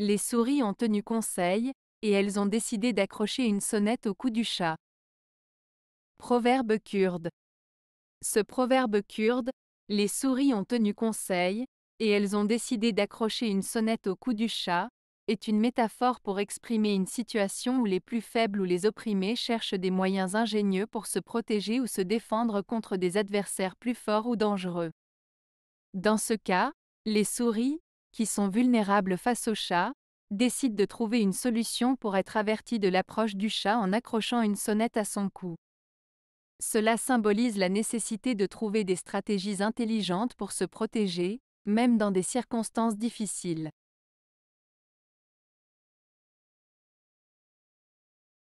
Les souris ont tenu conseil, et elles ont décidé d'accrocher une sonnette au cou du chat. Proverbe kurde. Ce proverbe kurde, les souris ont tenu conseil, et elles ont décidé d'accrocher une sonnette au cou du chat, est une métaphore pour exprimer une situation où les plus faibles ou les opprimés cherchent des moyens ingénieux pour se protéger ou se défendre contre des adversaires plus forts ou dangereux. Dans ce cas, les souris, qui sont vulnérables face au chat, décident de trouver une solution pour être averti de l'approche du chat en accrochant une sonnette à son cou. Cela symbolise la nécessité de trouver des stratégies intelligentes pour se protéger, même dans des circonstances difficiles.